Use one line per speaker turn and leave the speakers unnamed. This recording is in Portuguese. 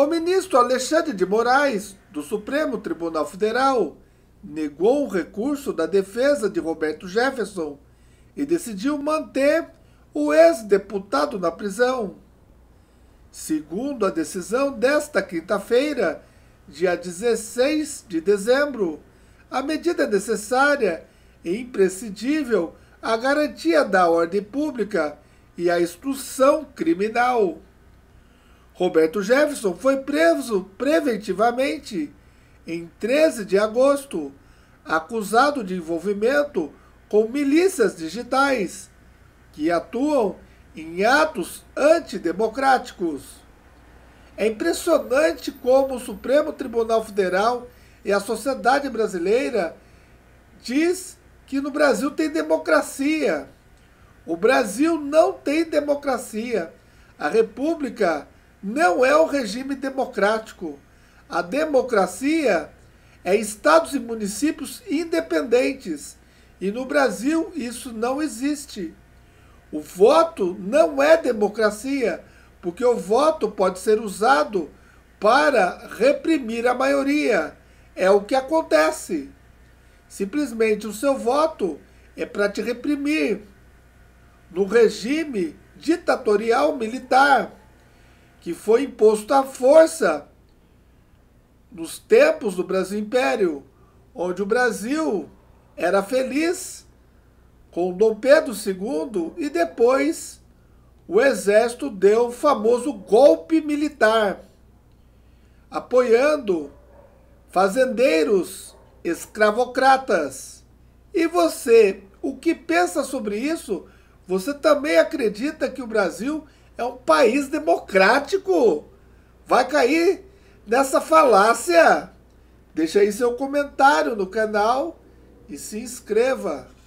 O ministro Alexandre de Moraes, do Supremo Tribunal Federal, negou o recurso da defesa de Roberto Jefferson e decidiu manter o ex-deputado na prisão. Segundo a decisão desta quinta-feira, dia 16 de dezembro, a medida necessária e imprescindível à garantia da ordem pública e à instrução criminal. Roberto Jefferson foi preso preventivamente em 13 de agosto, acusado de envolvimento com milícias digitais que atuam em atos antidemocráticos. É impressionante como o Supremo Tribunal Federal e a sociedade brasileira diz que no Brasil tem democracia. O Brasil não tem democracia. A República não é o regime democrático. A democracia é estados e municípios independentes. E no Brasil isso não existe. O voto não é democracia, porque o voto pode ser usado para reprimir a maioria. É o que acontece. Simplesmente o seu voto é para te reprimir. No regime ditatorial militar que foi imposto à força nos tempos do Brasil Império, onde o Brasil era feliz com Dom Pedro II e depois o exército deu o famoso golpe militar, apoiando fazendeiros escravocratas. E você, o que pensa sobre isso? Você também acredita que o Brasil é um país democrático. Vai cair nessa falácia? Deixa aí seu comentário no canal e se inscreva.